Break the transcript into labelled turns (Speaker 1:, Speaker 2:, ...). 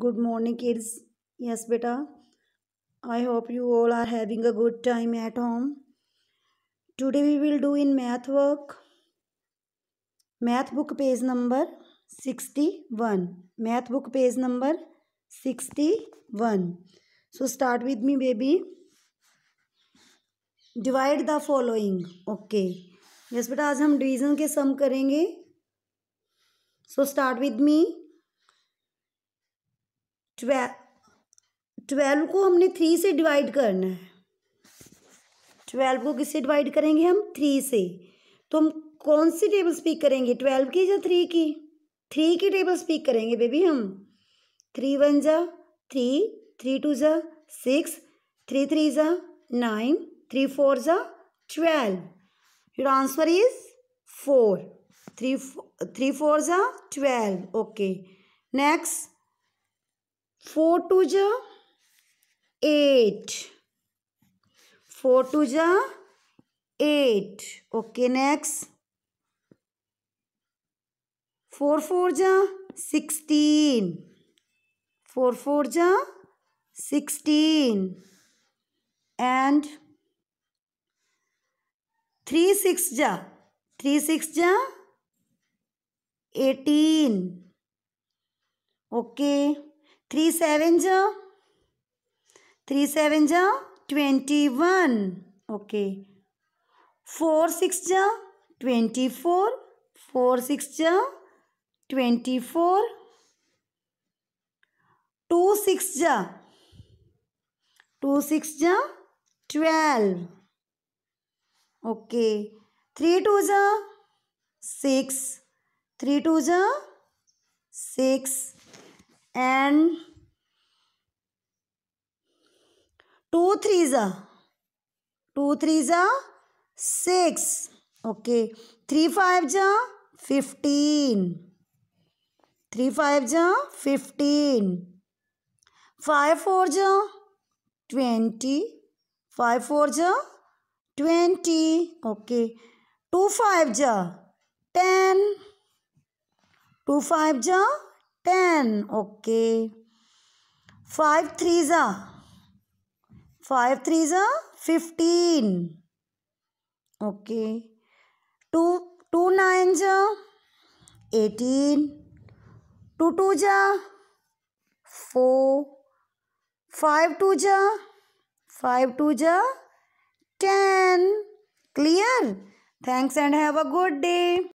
Speaker 1: Good morning kids yes बेटा I hope you all are having a good time at home today we will do in math work math book page number sixty one math book page number sixty one so start with me baby divide the following okay yes बेटा आज हम division के sum करेंगे so start with me twelve को हमने three से divide करना है ट्वेल्व को किससे डिवाइड करेंगे हम थ्री से तो हम कौन सी टेबल स्पीक करेंगे ट्वेल्व की या थ्री की थ्री की टेबल स्पीक करेंगे बेबी हम थ्री वन जा थ्री थ्री टू जा सिक्स थ्री थ्री जा नाइन थ्री फोर जा twelve your answer is four three three four जा twelve okay next four two ज एट फोर टू ज eight okay next four four जा sixteen four four जा sixteen and three six जा three six जा eighteen okay okay. Three seven जो three seven जो twenty one okay four six जो twenty four four six जो twenty four two six जो two six जो twelve okay three two जो six three two जो six and two three ज two three ज सिक्स ओके थ्री फाइव ज fifteen three five ज फिफ्टीन फाइव फोर ज ट्वेंटी फाइव फोर ज ट्वेंटी ओके टू फाइव ज टेन टू फाइव ज 10. Okay. 5 threes are 5 threes are 15. Okay. 2 2 nines are 18. 2 two are 4. 5 two are 5 two are 10. Clear? Thanks and have a good day.